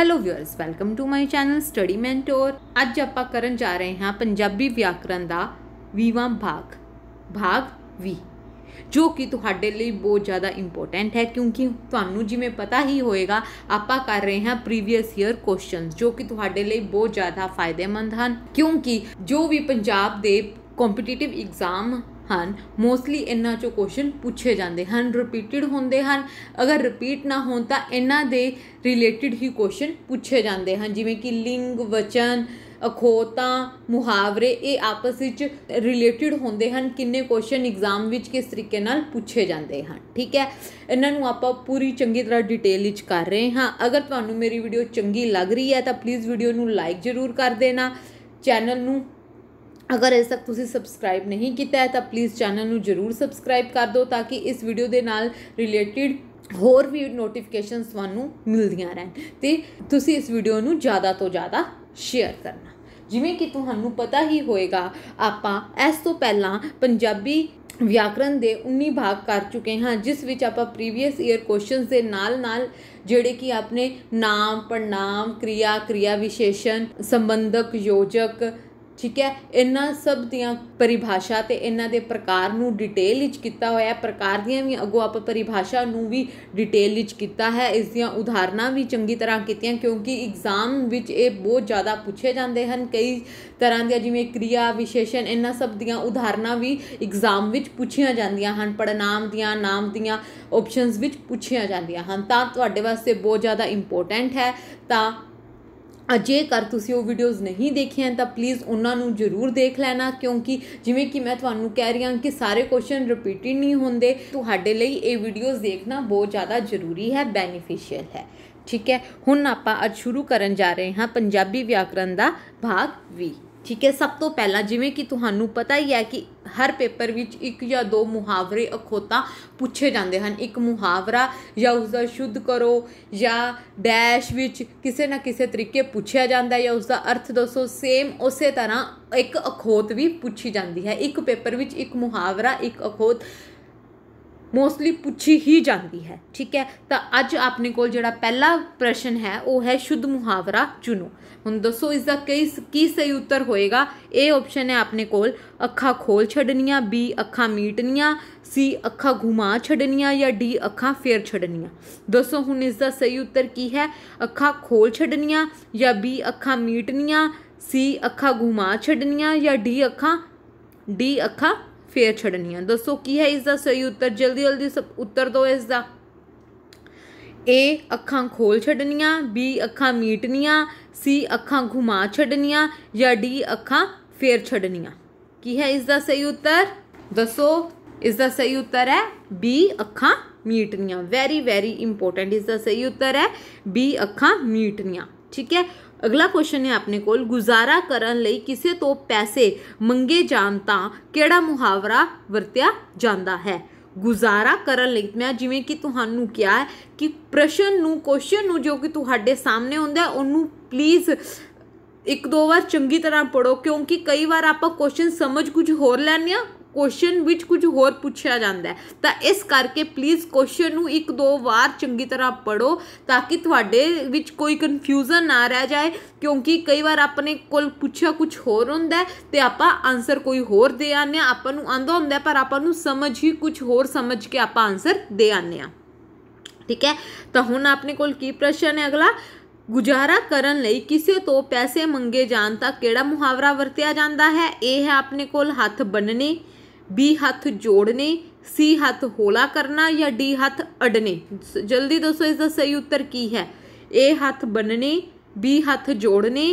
hello viewers welcome to my channel study mentor अज आप करन जा रहे हैं पंजाबी व्याकरण का वीवा भाग भाग वी जो कि थोड़े लिए बहुत ज़्यादा इंपोर्टेंट है क्योंकि थानू जिमें पता ही होएगा आप कर रहे हैं प्रीवियस ईयर क्वेश्चन जो कि थोड़े लिए बहुत ज़्यादा फायदेमंद हैं क्योंकि जो भी पंजाब के कॉम्पीटिटिव एग्जाम ਹਨ ਮੋਸਟਲੀ ਇਹਨਾਂ ਚੋਂ ਕੁਐਸਚਨ ਪੁੱਛੇ ਜਾਂਦੇ ਹਨ ਰਿਪੀਟਿਡ ਹੁੰਦੇ ਹਨ ਅਗਰ ਰਿਪੀਟ ਨਾ ਹੋਣ ਤਾਂ ਇਹਨਾਂ ਦੇ ਰਿਲੇਟਿਡ ਹੀ ਕੁਐਸਚਨ ਪੁੱਛੇ ਜਾਂਦੇ ਹਨ ਜਿਵੇਂ ਕਿ ਲਿੰਗ ਵਚਨ ਅਖੋਤਾਂ ਮੁਹਾਵਰੇ ਇਹ ਆਪਸ ਵਿੱਚ ਰਿਲੇਟਿਡ ਹੁੰਦੇ ਹਨ ਕਿੰਨੇ ਕੁਐਸਚਨ ਐਗਜ਼ਾਮ ਵਿੱਚ ਕਿਸ ਤਰੀਕੇ ਨਾਲ ਪੁੱਛੇ ਜਾਂਦੇ ਹਨ ਠੀਕ ਹੈ ਇਹਨਾਂ ਨੂੰ ਆਪਾਂ ਪੂਰੀ ਚੰਗੀ ਤਰ੍ਹਾਂ ਡਿਟੇਲ ਵਿੱਚ ਕਰ ਰਹੇ ਹਾਂ ਅਗਰ ਤੁਹਾਨੂੰ ਮੇਰੀ ਵੀਡੀਓ ਚੰਗੀ ਲੱਗ ਰਹੀ ਹੈ ਤਾਂ ਪਲੀਜ਼ ਵੀਡੀਓ ਨੂੰ ਲਾਈਕ ਜ਼ਰੂਰ ਕਰ ਦੇਣਾ ਚੈਨਲ ਨੂੰ ਅਗਰ ਅਜੇ ਤੱਕ ਤੁਸੀਂ ਸਬਸਕ੍ਰਾਈਬ ਨਹੀਂ ਕੀਤਾ ਹੈ ਤਾਂ ਪਲੀਜ਼ ਚੈਨਲ ਨੂੰ ਜਰੂਰ ਸਬਸਕ੍ਰਾਈਬ ਕਰ ਦਿਓ ਤਾਂ ਕਿ ਇਸ ਵੀਡੀਓ ਦੇ ਨਾਲ ਰਿਲੇਟਡ ਹੋਰ ਵੀ ਨੋਟੀਫਿਕੇਸ਼ਨਸ ਤੁਹਾਨੂੰ ਮਿਲਦੀਆਂ ਰਹਿਣ ਤੇ ਤੁਸੀਂ ਇਸ ਵੀਡੀਓ ਨੂੰ ਜ਼ਿਆਦਾ ਤੋਂ ਜ਼ਿਆਦਾ ਸ਼ੇਅਰ ਕਰਨਾ ਜਿਵੇਂ ਕਿ ਤੁਹਾਨੂੰ ਪਤਾ ਹੀ ਹੋਏਗਾ ਆਪਾਂ ਇਸ ਤੋਂ ਪਹਿਲਾਂ ਪੰਜਾਬੀ ਵਿਆਕਰਨ ਦੇ 19 ਭਾਗ ਕਰ ਚੁੱਕੇ ਹਾਂ ਜਿਸ ਵਿੱਚ ਆਪਾਂ ਪ੍ਰੀਵੀਅਸ ਈਅਰ ਕੁਐਸਚਨਸ ਦੇ ਨਾਲ-ਨਾਲ ਜਿਹੜੇ ਕਿ ਆਪਣੇ ਨਾਮ ਪੜਨਾਮ ਕਿਰਿਆ ਕਿਰਿਆ ਵਿਸ਼ੇਸ਼ਣ ਸੰਬੰਧਕ ਯੋਜਕ ਠੀਕ ਹੈ ਇਹਨਾਂ ਸਭ ਦੀਆਂ ਪਰਿਭਾਸ਼ਾ ਤੇ ਇਹਨਾਂ ਦੇ ਪ੍ਰਕਾਰ ਨੂੰ ਡਿਟੇਲ ਵਿੱਚ ਕੀਤਾ ਹੋਇਆ ਹੈ ਪ੍ਰਕਾਰ ਦੀਆਂ ਵੀ ਅਗੋ ਆਪ ਪਰਿਭਾਸ਼ਾ ਨੂੰ ਵੀ ਡਿਟੇਲ ਵਿੱਚ ਕੀਤਾ ਹੈ ਇਸ ਦੀਆਂ ਉਦਾਹਰਨਾਂ ਵੀ ਚੰਗੀ ਤਰ੍ਹਾਂ ਕੀਤੀਆਂ ਕਿਉਂਕਿ ਐਗਜ਼ਾਮ ਵਿੱਚ ਇਹ ਬਹੁਤ ਜ਼ਿਆਦਾ ਪੁੱਛੇ ਜਾਂਦੇ ਹਨ ਕਈ ਤਰ੍ਹਾਂ ਦੀਆਂ ਜਿਵੇਂ ਕਿਰਿਆ ਵਿਸ਼ੇਸ਼ਣ ਇਹਨਾਂ ਸਭ ਦੀਆਂ ਉਦਾਹਰਨਾਂ ਵੀ ਐਗਜ਼ਾਮ ਵਿੱਚ ਪੁੱਛੀਆਂ ਜਾਂਦੀਆਂ ਹਨ ਪੜਨਾਮ ਦੀਆਂ ਨਾਮ ਦੀਆਂ ਆਪਸ਼ਨਸ ਵਿੱਚ ਪੁੱਛੀਆਂ ਜਾਂਦੀਆਂ ਹਨ ਤਾਂ ਤੁਹਾਡੇ ਵਾਸਤੇ ਬਹੁਤ ਜ਼ਿਆਦਾ ਇੰਪੋਰਟੈਂਟ ਹੈ ਤਾਂ ਅਜੇਕਰ ਤੁਸੀਂ ਉਹ ਵੀਡੀਓਜ਼ ਨਹੀਂ ਹਨ ਤਾਂ ਪਲੀਜ਼ ਉਹਨਾਂ ਨੂੰ ਜ਼ਰੂਰ ਦੇਖ ਲੈਣਾ ਕਿਉਂਕਿ ਜਿਵੇਂ ਕਿ ਮੈਂ ਤੁਹਾਨੂੰ ਕਹਿ ਰਹੀ ਹਾਂ ਕਿ ਸਾਰੇ ਕੁਐਸਚਨ ਰਿਪੀਟਡ ਨਹੀਂ ਹੁੰਦੇ ਤੁਹਾਡੇ ਲਈ ਇਹ ਵੀਡੀਓਜ਼ ਦੇਖਣਾ ਬਹੁਤ ਜ਼ਿਆਦਾ ਜ਼ਰੂਰੀ ਹੈ ਬੈਨੀਫੀਸ਼ੀਅਲ ਹੈ ਠੀਕ ਹੈ ਹੁਣ ਆਪਾਂ ਅੱਜ ਸ਼ੁਰੂ ਕਰਨ ਜਾ ਰਹੇ ਹਾਂ ਪੰਜਾਬੀ ਵਿਆਕਰਨ ਦਾ ਭਾਗ 20 ਠੀਕ ਹੈ ਸਭ ਤੋਂ ਪਹਿਲਾਂ ਜਿਵੇਂ ਕਿ ਤੁਹਾਨੂੰ ਪਤਾ ਹੀ ਹੈ ਕਿ ਹਰ ਪੇਪਰ ਵਿੱਚ ਇੱਕ ਜਾਂ ਦੋ ਮੁਹਾਵਰੇ ਅਖੋਤਾ ਪੁੱਛੇ ਜਾਂਦੇ ਹਨ ਇੱਕ ਮੁਹਾਵਰਾ ਜਾਂ ਉਸ ਦਾ ਸ਼ੁੱਧ ਕਰੋ ਜਾਂ ਡੈਸ਼ ਵਿੱਚ ਕਿਸੇ ਨਾ ਕਿਸੇ ਤਰੀਕੇ ਪੁੱਛਿਆ ਜਾਂਦਾ ਹੈ ਜਾਂ ਉਸ ਦਾ ਅਰਥ ਦੱਸੋ ਸੇਮ ਉਸੇ ਤਰ੍ਹਾਂ ਇੱਕ ਅਖੋਤ ਵੀ ਪੁੱਛੀ ਜਾਂਦੀ ਹੈ ਇੱਕ ਪੇਪਰ ਵਿੱਚ ਇੱਕ ਮੁਹਾਵਰਾ ਇੱਕ ਅਖੋਤ ਮੋਸਟਲੀ ਪੁੱਛੀ ਹੀ ਜਾਂਦੀ ਹੈ ਠੀਕ ਹੈ ਤਾਂ ਅੱਜ ਆਪਣੇ ਕੋਲ ਜਿਹੜਾ ਪਹਿਲਾ ਪ੍ਰਸ਼ਨ ਹੈ ਉਹ ਹੈ ਸ਼ੁੱਧ ਮੁਹਾਵਰਾ ਚੁਣੋ ਹੁਣ ਦੱਸੋ ਇਸ ਦਾ ਕਿਸ ਕੀ ਸਹੀ ਉੱਤਰ ਹੋਏਗਾ ਇਹ ਆਪਸ਼ਨ ਹੈ ਆਪਣੇ ਕੋਲ ਅੱਖਾਂ ਖੋਲ ਛੜਨੀਆਂ ਬੀ ਅੱਖਾਂ ਮੀਟਨੀਆਂ ਸੀ ਅੱਖਾਂ ਘੁਮਾ ਛੜਨੀਆਂ ਜਾਂ ਡੀ ਅੱਖਾਂ ਫੇਰ ਛੜਨੀਆਂ ਦੱਸੋ ਹੁਣ ਇਸ ਦਾ ਸਹੀ ਉੱਤਰ ਕੀ ਹੈ ਅੱਖਾਂ ਖੋਲ ਛੜਨੀਆਂ ਜਾਂ ਬੀ ਅੱਖਾਂ ਮੀਟਨੀਆਂ ਸੀ ਅੱਖਾਂ ਘੁਮਾ ਛੜਨੀਆਂ ਜਾਂ ਡੀ ਅੱਖਾਂ ਡੀ ਅੱਖਾਂ ਫੇਰ ਆ ਦੱਸੋ ਕੀ ਹੈ ਇਸ ਦਾ ਸਹੀ ਉੱਤਰ ਜਲਦੀ ਜਲਦੀ ਉੱਤਰ ਦਿਓ ਇਸ ਦਾ ਏ ਅੱਖਾਂ ਖੋਲ ਛੜਨੀਆਂ ਬੀ ਅੱਖਾਂ ਮੀਟਨੀਆਂ ਸੀ ਅੱਖਾਂ ਘੁਮਾ ਛੜਨੀਆਂ ਜਾਂ ਡੀ ਅੱਖਾਂ ਫੇਰ ਛੜਨੀਆਂ ਕੀ ਹੈ ਇਸ ਦਾ ਸਹੀ ਉੱਤਰ ਦੱਸੋ ਇਸ ਦਾ ਸਹੀ ਉੱਤਰ ਹੈ ਬੀ ਅੱਖਾਂ ਮੀਟਨੀਆਂ ਵੈਰੀ ਵੈਰੀ ਇੰਪੋਰਟੈਂਟ ਇਸ ਦਾ ਸਹੀ ਉੱਤਰ ਹੈ ਬੀ ਅੱਖਾਂ ਮੀਟਨੀਆਂ ਠੀਕ ਹੈ ਅਗਲਾ ਕੁਐਸਚਨ ਹੈ ਆਪਣੇ ਕੋਲ ਗੁਜ਼ਾਰਾ ਕਰਨ ਲਈ ਕਿਸੇ ਤੋਂ ਪੈਸੇ ਮੰਗੇ ਜਾਣ ਤਾਂ ਕਿਹੜਾ ਮੁਹਾਵਰਾ ਵਰਤਿਆ ਜਾਂਦਾ ਹੈ ਗੁਜ਼ਾਰਾ ਕਰਨ ਲਈ ਮੈਂ ਜਿਵੇਂ ਕਿ ਤੁਹਾਨੂੰ ਕਿਹਾ ਹੈ ਕਿ ਪ੍ਰਸ਼ਨ ਨੂੰ ਕੁਐਸਚਨ ਨੂੰ ਜੋ ਕਿ ਤੁਹਾਡੇ ਸਾਹਮਣੇ ਹੁੰਦਾ ਉਹਨੂੰ ਪਲੀਜ਼ ਇੱਕ ਦੋ ਵਾਰ ਚੰਗੀ ਤਰ੍ਹਾਂ ਪੜੋ ਕਿਉਂਕਿ ਕਈ ਵਾਰ ਆਪਾਂ ਕੁਐਸਚਨ ਸਮਝ ਕੁਝ ਹੋਰ ਲੈਣਿਆ ਕੁਐਸਚਨ ਵਿੱਚ ਕੁਝ ਹੋਰ ਪੁੱਛਿਆ ਜਾਂਦਾ ਤਾਂ ਇਸ ਕਰਕੇ ਪਲੀਜ਼ ਕੁਐਸਚਨ ਨੂੰ ਇੱਕ ਦੋ ਵਾਰ ਚੰਗੀ ਤਰ੍ਹਾਂ ਪੜੋ ਤਾਂ ਕਿ ਤੁਹਾਡੇ ਵਿੱਚ ਕੋਈ ਕਨਫਿਊਜ਼ਨ ਨਾ ਰਹਿ ਜਾਏ ਕਿਉਂਕਿ ਕਈ ਵਾਰ ਆਪਣੇ ਕੋਲ ਪੁੱਛਿਆ ਕੁਝ ਹੋਰ ਹੁੰਦਾ ਤੇ ਆਪਾਂ ਆਨਸਰ ਕੋਈ ਹੋਰ ਦੇ ਆਨੇ ਆਪਾਂ ਨੂੰ ਆਂਦਾ ਹੁੰਦਾ ਪਰ ਆਪਾਂ ਨੂੰ ਸਮਝ ਹੀ ਕੁਝ ਹੋਰ ਸਮਝ ਕੇ ਆਪਾਂ ਆਨਸਰ ਦੇ ਆਨੇ ਆ ਠੀਕ ਹੈ ਤਾਂ ਹੁਣ ਆਪਣੇ ਕੋਲ ਕੀ ਪ੍ਰਸ਼ਨ ਹੈ ਅਗਲਾ ਗੁਜ਼ਾਰਾ ਕਰਨ ਲਈ ਕਿਸੇ ਤੋਂ ਪੈਸੇ ਮੰਗੇ ਜਾਣ ਤਾਂ ਕਿਹੜਾ ਮੁਹਾਵਰਾ ਵਰਤਿਆ ਜਾਂਦਾ ਹੈ ਇਹ ਹੈ ਆਪਣੇ ਕੋਲ ਹੱਥ ਬੰਨਣੇ बी हथ जोड़ने सी हथ होला करना या डी हथ अडने जल्दी दसो इसका सही उत्तर की है ए हथ बनने बी हथ जोड़ने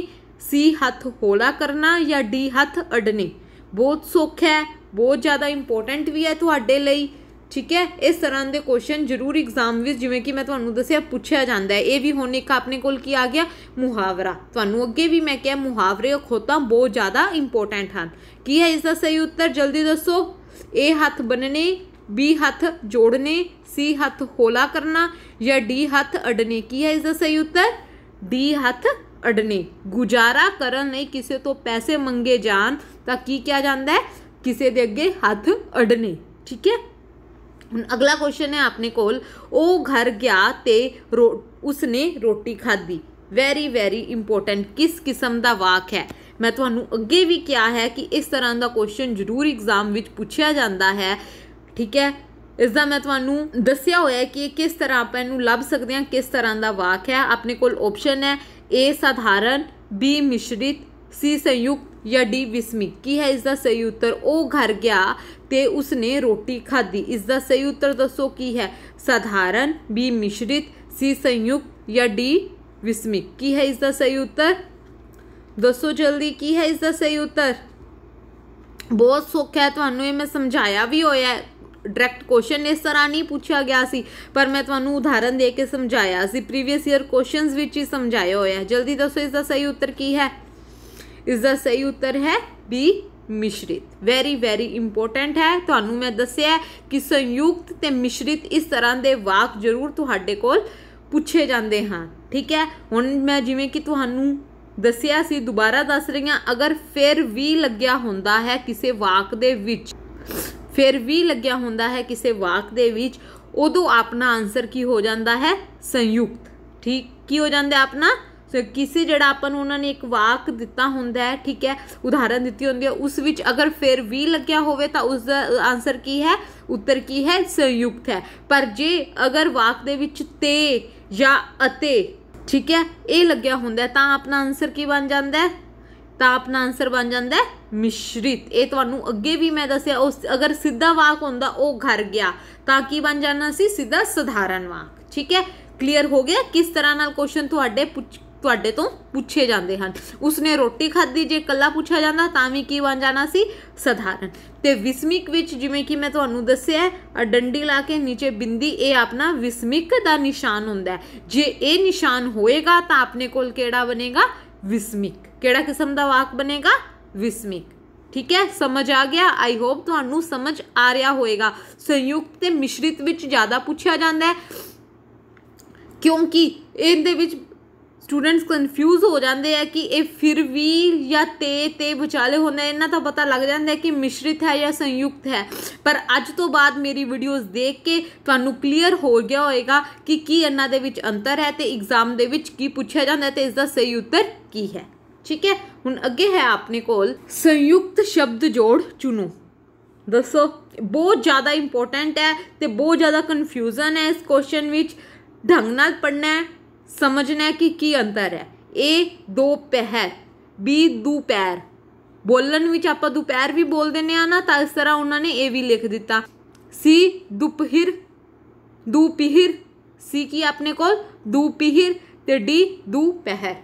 सी हथ होला करना या डी हथ अडने बहुत ਸੌਖਾ है बहुत ज़्यादा इंपोर्टेंट भी है तो लिए ਠੀਕ ਹੈ ਇਸ ਤਰ੍ਹਾਂ ਦੇ ਕੁਐਸਚਨ ਜ਼ਰੂਰ ਐਗਜ਼ਾਮ ਵਿੱਚ ਜਿਵੇਂ ਕਿ ਮੈਂ ਤੁਹਾਨੂੰ ਦੱਸਿਆ ਪੁੱਛਿਆ ਜਾਂਦਾ ਹੈ ਇਹ ਵੀ ਹੁਣ ਇੱਕ ਆਪਣੇ ਕੋਲ ਕੀ ਆ ਗਿਆ ਮੁਹਾਵਰਾ ਤੁਹਾਨੂੰ ਅੱਗੇ ਵੀ ਮੈਂ ਕਿਹਾ ਮੁਹਾਵਰੇ ਉਹ ਖੋਤਾ ਬਹੁਤ ਜ਼ਿਆਦਾ ਇੰਪੋਰਟੈਂਟ ਹਨ ਕੀ ਹੈ ਇਸ ਦਾ ਸਹੀ ਉੱਤਰ ਜਲਦੀ ਦੱਸੋ ਇਹ ਹੱਥ ਬੰਨਣੇ ਬੀ ਹੱਥ ਜੋੜਨੇ ਸੀ ਹੱਥ ਹੋਲਾ ਕਰਨਾ ਜਾਂ ਡੀ ਹੱਥ ਅਡਨੇ ਕੀ ਹੈ ਇਸ ਦਾ ਸਹੀ ਉੱਤਰ ਡੀ ਹੱਥ ਅਡਨੇ ਗੁਜ਼ਾਰਾ ਕਰਨ ਲਈ ਕਿਸੇ ਤੋਂ ਪੈਸੇ ਮੰਗੇ ਜਾਣ ਤਾਂ ਕੀ ਕਿਹਾ ਜਾਂਦਾ ਹੈ ਕਿਸੇ ਦੇ ਅੱਗੇ ਹੱਥ ਅਡਨੇ ਠੀਕ ਹੈ ਹੁਣ ਅਗਲਾ ਕੁਐਸਚਨ ਹੈ ਆਪਣੇ ਕੋਲ ਉਹ ਘਰ ਗਿਆ ਤੇ ਉਸਨੇ ਰੋਟੀ ਖਾਧੀ ਵੈਰੀ ਵੈਰੀ ਇੰਪੋਰਟੈਂਟ ਕਿਸ ਕਿਸਮ ਦਾ ਵਾਕ ਹੈ ਮੈਂ ਤੁਹਾਨੂੰ ਅੱਗੇ ਵੀ ਕਿਹਾ ਹੈ ਕਿ ਇਸ ਤਰ੍ਹਾਂ ਦਾ ਕੁਐਸਚਨ ਜ਼ਰੂਰ ਐਗਜ਼ਾਮ ਵਿੱਚ ਪੁੱਛਿਆ ਜਾਂਦਾ ਹੈ ਠੀਕ ਹੈ ਇਸ ਦਾ ਮੈਂ ਤੁਹਾਨੂੰ ਦੱਸਿਆ ਹੋਇਆ ਹੈ ਕਿ ਇਹ ਕਿਸ ਤਰ੍ਹਾਂ ਆਪਾਂ ਇਹਨੂੰ ਲੱਭ ਸਕਦੇ ਹਾਂ ਕਿਸ ਤਰ੍ਹਾਂ ਦਾ ਵਾਕ ਹੈ ਆਪਣੇ ਕੋਲ ਆਪਸ਼ਨ ਹੈ ਏ ਸਾਧਾਰਨ ਬੀ ਮਿਸ਼ਰਿਤ ਸੀ ਸੰਯੁਕਤ ਜਾਂ ਡੀ ਵਿਸਮੀ ਕੀ ਹੈ ਇਸ ਦਾ ਸਹੀ ਉੱਤਰ ਉਹ ਘਰ ਗਿਆ ਤੇ ਉਸਨੇ ਰੋਟੀ ਖਾਧੀ ਇਸ ਦਾ ਸਹੀ ਉੱਤਰ ਦੱਸੋ ਕੀ ਹੈ ਸਧਾਰਨ ਬੀ ਮਿਸ਼ਰਿਤ ਸੀ ਸੰਯੁਕਤ ਜਾਂ ਡੀ ਵਿਸਮੀ ਕੀ ਹੈ ਇਸ ਦਾ ਸਹੀ ਉੱਤਰ ਦੱਸੋ ਜਲਦੀ ਕੀ ਹੈ ਇਸ ਦਾ ਸਹੀ ਉੱਤਰ ਬਹੁਤ ਸੌਖਾ ਹੈ ਤੁਹਾਨੂੰ ਇਹ ਮੈਂ ਸਮਝਾਇਆ ਵੀ ਹੋਇਆ ਹੈ ਡਾਇਰੈਕਟ ਕੁਐਸਚਨ ਇਸ ਤਰ੍ਹਾਂ ਨਹੀਂ ਪੁੱਛਿਆ ਗਿਆ ਸੀ ਪਰ ਮੈਂ ਤੁਹਾਨੂੰ ਉਦਾਹਰਨ ਦੇ ਕੇ ਸਮਝਾਇਆ ਸੀ ਪ੍ਰੀਵੀਅਸ ਈਅਰ ਕੁਐਸਚਨਸ ਵਿੱਚ ਹੀ ਸਮਝਾਇਆ ਹੋਇਆ ਹੈ ਜਲਦੀ ਦੱਸੋ ਇਸ ਦਾ ਸਹੀ ਉੱਤਰ ਕੀ ਹੈ ਇਸ ਦਾ ਸਹੀ ਉੱਤਰ ਹੈ ਬੀ ਮਿਸ਼ਰਿਤ ਵੈਰੀ ਵੈਰੀ ਇੰਪੋਰਟੈਂਟ ਹੈ ਤੁਹਾਨੂੰ ਮੈਂ ਦੱਸਿਆ ਕਿ ਸੰਯੁਕਤ ਤੇ ਮਿਸ਼ਰਿਤ ਇਸ ਤਰ੍ਹਾਂ ਦੇ ਵਾਕ ਜ਼ਰੂਰ ਤੁਹਾਡੇ ਕੋਲ ਪੁੱਛੇ ਜਾਂਦੇ ਹਨ ਠੀਕ ਹੈ ਹੁਣ ਮੈਂ ਜਿਵੇਂ ਕਿ ਤੁਹਾਨੂੰ ਦੱਸਿਆ ਸੀ ਦੁਬਾਰਾ ਦੱਸ ਰਹੀ ਹਾਂ ਅਗਰ ਫਿਰ ਵੀ ਲੱਗਿਆ ਹੁੰਦਾ ਹੈ ਕਿਸੇ ਵਾਕ ਦੇ ਵਿੱਚ ਫਿਰ ਵੀ ਲੱਗਿਆ ਹੁੰਦਾ ਹੈ ਕਿਸੇ ਵਾਕ ਦੇ ਵਿੱਚ ਉਦੋਂ ਆਪਣਾ ਆਨਸਰ ਕੀ ਹੋ ਜਾਂਦਾ ਹੈ ਸੰਯੁਕਤ ਠੀਕ ਕੀ ਹੋ ਜਾਂਦਾ ਆਪਣਾ ਸੋ ਕਿਸੇ ਜਿਹੜਾ ਆਪਾਂ ਨੂੰ ਉਹਨਾਂ ਨੇ ਇੱਕ ਵਾਕ ਦਿੱਤਾ ਹੁੰਦਾ ਹੈ ਠੀਕ ਹੈ ਉਦਾਹਰਨ ਦਿੱਤੀ ਹੁੰਦੀ ਹੈ ਉਸ ਵਿੱਚ ਅਗਰ ਫਿਰ ਵੀ ਲੱਗਿਆ ਹੋਵੇ ਤਾਂ ਉਸ ਦਾ ਆਨਸਰ ਕੀ ਹੈ ਉੱਤਰ ਕੀ ਹੈ ਸੰਯੁਕਤ ਹੈ ਪਰ ਜੇ ਅਗਰ ਵਾਕ ਦੇ ਵਿੱਚ ਤੇ ਜਾਂ ਅਤੇ ਠੀਕ ਹੈ ਇਹ ਲੱਗਿਆ ਹੁੰਦਾ ਤਾਂ ਆਪਣਾ ਆਨਸਰ ਕੀ ਬਣ ਜਾਂਦਾ ਹੈ ਤਾਂ ਆਪਣਾ ਆਨਸਰ ਬਣ ਜਾਂਦਾ ਹੈ ਮਿਸ਼ਰਿਤ ਇਹ ਤੁਹਾਨੂੰ ਅੱਗੇ ਵੀ ਮੈਂ ਦੱਸਿਆ ਉਸ ਅਗਰ ਸਿੱਧਾ ਵਾਕ ਹੁੰਦਾ ਉਹ ਘਰ ਗਿਆ ਤਾਂ ਕੀ ਬਣ ਜਾਣਾ ਸੀ ਸਿੱਧਾ ਸਧਾਰਨ ਵਾਕ ਠੀਕ ਹੈ ਕਲੀਅਰ ਹੋ ਗਿਆ ਕਿਸ ਤਰ੍ਹਾਂ ਨਾਲ ਕੁਐਸਚਨ ਤੁਹਾਡੇ ਤੁਹਾਡੇ ਤੋਂ ਪੁੱਛੇ ਜਾਂਦੇ ਹਨ ਉਸਨੇ ਰੋਟੀ ਖਾਧੀ ਜੇ ਕੱਲਾ ਪੁੱਛਿਆ ਜਾਂਦਾ ਤਾਂ ਵੀ ਕੀ ਬਣ ਜਾਣਾ ਸੀ ਸਧਾਰਨ ਤੇ ਵਿਸਮਿਕ ਵਿੱਚ ਜਿਵੇਂ ਕਿ ਮੈਂ ਤੁਹਾਨੂੰ ਦੱਸਿਆ ਹੈ ਡੰਡੀ ਲਾ ਕੇ ਨੀਚੇ ਬਿੰਦੀ ਇਹ ਆਪਣਾ ਵਿਸਮਿਕ ਦਾ ਨਿਸ਼ਾਨ ਹੁੰਦਾ ਹੈ ਜੇ ਇਹ ਨਿਸ਼ਾਨ ਹੋਏਗਾ ਤਾਂ ਆਪਣੇ ਕੋਲ ਕਿਹੜਾ ਬਣੇਗਾ ਵਿਸਮਿਕ ਕਿਹੜਾ ਕਿਸਮ ਦਾ ਵਾਕ ਬਣੇਗਾ ਵਿਸਮਿਕ ਠੀਕ ਹੈ ਸਮਝ ਆ ਗਿਆ ਆਈ ਹੋਪ ਤੁਹਾਨੂੰ ਸਮਝ ਆ ਰਿਹਾ ਹੋਵੇਗਾ ਸੰਯੁਕਤ ਤੇ ਮਿਸ਼ਰਿਤ ਵਿੱਚ ਜ਼ਿਆਦਾ ਪੁੱਛਿਆ ਜਾਂਦਾ ਹੈ ਕਿਉਂਕਿ ਇਹਦੇ ਵਿੱਚ ਸਟੂਡੈਂਟਸ ਕਨਫਿਊਜ਼ ਹੋ ਜਾਂਦੇ ਆ ਕਿ ਇਹ ਫਿਰ ਵੀ ਜਾਂ ਤੇ ਤੇ ਵਿਚਾਲੇ ਹੁੰਦਾ ਇਹਨਾਂ ਤਾਂ ਪਤਾ ਲੱਗ ਜਾਂਦਾ ਹੈ ਕਿ ਮਿਸ਼ਰਿਤ ਹੈ ਜਾਂ ਸੰਯੁਕਤ ਹੈ ਪਰ ਅੱਜ ਤੋਂ ਬਾਅਦ ਮੇਰੀ ਵੀਡੀਓਜ਼ ਦੇਖ ਕੇ ਤੁਹਾਨੂੰ ਕਲੀਅਰ ਹੋ ਗਿਆ ਹੋਏਗਾ ਕਿ ਕੀ ਇਹਨਾਂ ਦੇ ਵਿੱਚ ਅੰਤਰ ਹੈ ਤੇ ਐਗਜ਼ਾਮ ਦੇ ਵਿੱਚ ਕੀ ਪੁੱਛਿਆ ਜਾਂਦਾ ਤੇ ਇਸ ਦਾ ਸਹੀ ਉੱਤਰ ਕੀ ਹੈ ਠੀਕ ਹੈ ਹੁਣ ਅੱਗੇ ਹੈ ਆਪਣੇ ਕੋਲ ਸੰਯੁਕਤ ਸ਼ਬਦ ਜੋੜ ਚੁਣੋ ਦੱਸੋ ਬਹੁਤ ਜ਼ਿਆਦਾ ਇੰਪੋਰਟੈਂਟ ਹੈ ਤੇ ਬਹੁਤ ਜ਼ਿਆਦਾ ਕਨਫਿਊਜ਼ਨ ਹੈ ਇਸ ਕੁਐਸਚਨ ਵਿੱਚ ਢੰਗ ਨਾਲ ਪੜਨਾ ਹੈ समझना है कि ਕੀ ਅੰਤਰ ਹੈ ਇਹ ਦੁਪਹਿਰ ਬੀ ਦੁਪਹਿਰ ਬੋਲਣ ਵਿੱਚ ਆਪਾਂ ਦੁਪਹਿਰ ਵੀ ਬੋਲ ਦਿੰਨੇ ਆ ਨਾ ਤਾਂ ਇਸ ਤਰ੍ਹਾਂ ਉਹਨਾਂ ਨੇ ਇਹ ਵੀ ਲਿਖ ਦਿੱਤਾ ਸੀ ਦੁਪਹਿਰ ਦੁਪਹਿਰ ਸੀ ਕੀ ਆਪਣੇ ਕੋਲ ਦੁਪਹਿਰ ਤੇ ਡੀ ਦੁਪਹਿਰ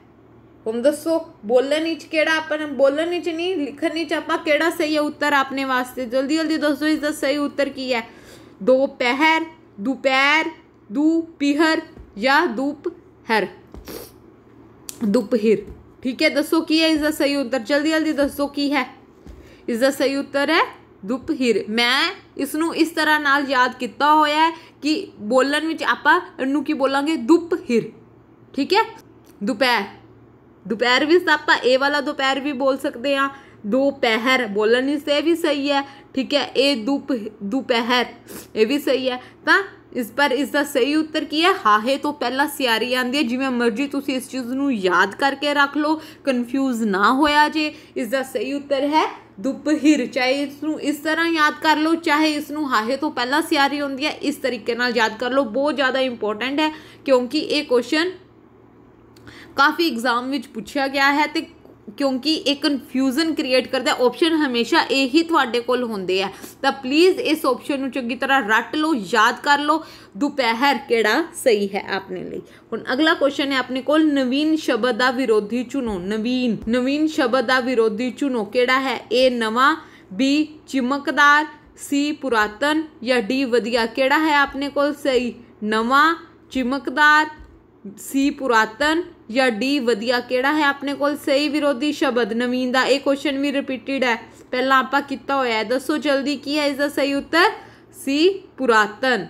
ਹੁਣ ਦੱਸੋ ਬੋਲਣ ਵਿੱਚ ਕਿਹੜਾ ਆਪਾਂ ਨੇ ਬੋਲਣ ਵਿੱਚ ਨਹੀਂ ਲਿਖਣ ਵਿੱਚ ਆਪਾਂ ਕਿਹੜਾ ਸਹੀ ਹੈ ਉੱਤਰ ਆਪਣੇ ਵਾਸਤੇ ਜਲਦੀ ਜਲਦੀ ਦੱਸੋ ਇਸ ਦਾ ਸਹੀ ਉੱਤਰ ਕੀ ਹੈ दोपहर दोपहर दोपहर या दोपहर ਹਰ ਦੁਪਹਿਰ ਠੀਕ ਹੈ ਦੱਸੋ ਕੀ ਹੈ ਇਸ ਦਾ ਸਹੀ ਉੱਤਰ ਜਲਦੀ ਜਲਦੀ ਦੱਸੋ ਕੀ ਹੈ ਇਸ ਦਾ ਸਹੀ ਉੱਤਰ ਹੈ ਦੁਪਹਿਰ ਮੈਂ ਇਸ ਨੂੰ ਇਸ ਤਰ੍ਹਾਂ ਨਾਲ ਯਾਦ ਕੀਤਾ ਹੋਇਆ ਹੈ ਕਿ ਬੋਲਣ ਵਿੱਚ ਆਪਾਂ ਇਹਨੂੰ ਕੀ ਬੋਲਾਂਗੇ ਦੁਪਹਿਰ ਠੀਕ ਹੈ ਦੁਪਹਿਰ ਦੁਪਹਿਰ ਵੀ ਆਪਾਂ ਇਹ ਵਾਲਾ ਦੁਪਹਿਰ ਵੀ ਬੋਲ ਸਕਦੇ ਆ ਦੁਪਹਿਰ ਬੋਲਣ ਨਹੀਂ ਸੇ ਵੀ ਸਹੀ ਹੈ ਠੀਕ ਹੈ ਇਹ ਦੁਪ ਦੁਪਹਿਰ ਇਹ ਵੀ ਸਹੀ ਹੈ ਤਾਂ ਇਸ ਪਰ ਇਸ ਦਾ ਸਹੀ ਉੱਤਰ ਕੀ ਹੈ ਹਾਹੇ ਤੋਂ ਪਹਿਲਾਂ ਸਿਆਰੀ ਆਂਦੀ ਹੈ ਜਿਵੇਂ ਮਰਜ਼ੀ ਤੁਸੀਂ ਇਸ ਚੀਜ਼ ਨੂੰ ਯਾਦ ਕਰਕੇ ਰੱਖ ਲਓ ਕਨਫਿਊਜ਼ ਨਾ ਹੋਇਆ ਜੇ ਇਸ ਦਾ ਸਹੀ ਉੱਤਰ ਹੈ ਦੁਪਹਿਰ ਚਾਹੇ ਇਸ ਨੂੰ ਇਸ ਤਰ੍ਹਾਂ ਯਾਦ ਕਰ ਲਓ ਚਾਹੇ ਇਸ ਨੂੰ ਹਾਹੇ ਤੋਂ ਪਹਿਲਾਂ ਸਿਆਰੀ ਹੁੰਦੀ ਹੈ ਇਸ ਤਰੀਕੇ ਨਾਲ ਯਾਦ ਕਰ ਲਓ ਬਹੁਤ ਜ਼ਿਆਦਾ ਇੰਪੋਰਟੈਂਟ ਹੈ ਕਿਉਂਕਿ ਇਹ ਕੁਐਸਚਨ ਕਾਫੀ ਐਗਜ਼ਾਮ ਵਿੱਚ ਪੁੱਛਿਆ ਗਿਆ ਹੈ ਤੇ ਕਿਉਂਕਿ ਇਹ ਕਨਫਿਊਜ਼ਨ ਕ੍ਰੀਏਟ ਕਰਦਾ ਆਪਸ਼ਨ ਹਮੇਸ਼ਾ ਇਹੀ ਤੁਹਾਡੇ ਕੋਲ ਹੁੰਦੇ ਆ ਤਾਂ ਪਲੀਜ਼ ਇਸ ਆਪਸ਼ਨ ਨੂੰ ਚੰਗੀ ਤਰ੍ਹਾਂ ਰੱਟ ਲਓ ਯਾਦ ਕਰ ਲਓ ਦੁਪਹਿਰ ਕਿਹੜਾ ਸਹੀ ਹੈ ਆਪਣੇ ਲਈ ਹੁਣ ਅਗਲਾ ਕੁਐਸਚਨ ਹੈ ਆਪਣੇ ਕੋਲ ਨਵੀਨ ਸ਼ਬਦ ਦਾ ਵਿਰੋਧੀ ਚੁਣੋ ਨਵੀਨ ਨਵੀਨ ਸ਼ਬਦ ਦਾ ਵਿਰੋਧੀ ਚੁਣੋ ਕਿਹੜਾ ਹੈ ਇਹ ਨਵਾਂ ਬੀ ਚਮਕਦਾਰ ਸੀ ਪੁਰਾਤਨ ਜਾਂ ਡੀ ਵਧੀਆ ਕਿਹੜਾ ਹੈ ਆਪਣੇ ਕੋਲ ਸਹੀ ਨਵਾਂ ਚਮਕਦਾਰ ਸੀ ਪੁਰਾਤਨ ਜਾਂ ਡੀ ਵਧੀਆ ਕਿਹੜਾ ਹੈ ਆਪਣੇ ਕੋਲ ਸਹੀ ਵਿਰੋਧੀ ਸ਼ਬਦ ਨਵੀਨ ਦਾ ਇਹ ਕੁਐਸਚਨ ਵੀ ਰਿਪੀਟਡ ਹੈ ਪਹਿਲਾਂ ਆਪਾਂ ਕੀਤਾ ਹੋਇਆ ਹੈ ਦੱਸੋ ਜਲਦੀ ਕੀ ਹੈ ਇਸ ਦਾ ਸਹੀ ਉੱਤਰ ਸੀ ਪੁਰਾਤਨ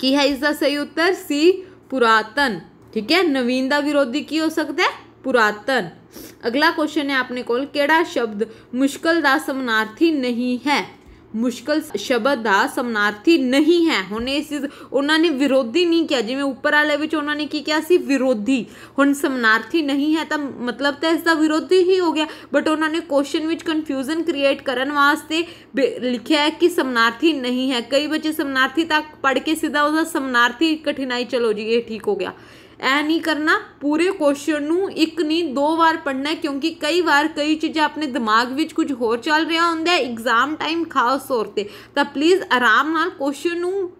ਕੀ ਹੈ ਇਸ ਦਾ ਸਹੀ ਉੱਤਰ ਸੀ ਪੁਰਾਤਨ ठीक है नवीन का विरोधी की हो सकता है पुरातन अगला क्वेश्चन है अपने को शब्द मुश्किल का समानार्थी नहीं है ਮੁਸ਼ਕਲ ਸ਼ਬਦ ਦਾ ਸਮਨਾਰਥੀ ਨਹੀਂ ਹੈ ਹੁਣ ਇਸ ਉਹਨਾਂ ਨੇ ਵਿਰੋਧੀ ਨਹੀਂ ਕਿਹਾ ਜਿਵੇਂ ਉੱਪਰ ਵਾਲੇ ਵਿੱਚ ਉਹਨਾਂ ਨੇ ਕੀ ਕਿਹਾ ਸੀ ਵਿਰੋਧੀ ਹੁਣ ਸਮਨਾਰਥੀ ਨਹੀਂ ਹੈ ਤਾਂ ਮਤਲਬ ਤਾਂ ਇਸ ਦਾ ਵਿਰੋਧੀ ਹੀ ਹੋ ਗਿਆ ਬਟ ਉਹਨਾਂ ਨੇ ਕੁਐਸਚਨ ਵਿੱਚ ਕਨਫਿਊਜ਼ਨ ਕ੍ਰੀਏਟ ਕਰਨ ਵਾਸਤੇ ਲਿਖਿਆ ਹੈ ਕਿ ਸਮਨਾਰਥੀ ਨਹੀਂ ਹੈ ਕਈ ਬੱਚੇ ਸਮਨਾਰਥੀ ਤੱਕ ਪੜ੍ਹ ਕੇ ਸਿੱਧਾ ਉਹਦਾ ਸਮਨਾਰਥੀ ਕਠਿਨਾਈ ਚਲੋ ਜੀ ਇਹ ਠੀਕ ਹੋ ਗਿਆ ਐ ਨਹੀਂ ਕਰਨਾ ਪੂਰੇ ਕੁਐਸਚਨ ਨੂੰ ਇੱਕ ਨਹੀਂ ਦੋ ਵਾਰ ਪੜਨਾ ਕਿਉਂਕਿ ਕਈ ਵਾਰ ਕਈ ਚੀਜ਼ਾਂ ਆਪਣੇ ਦਿਮਾਗ ਵਿੱਚ ਕੁਝ ਹੋਰ ਚੱਲ ਰਿਹਾ ਹੁੰਦਾ ਹੈ ਐਗਜ਼ਾਮ ਟਾਈਮ ਖਾਸ ਤੌਰ ਤੇ ਤਾਂ ਪਲੀਜ਼ ਆਰਾਮ ਨਾਲ ਕੁਐਸਚਨ ਨੂੰ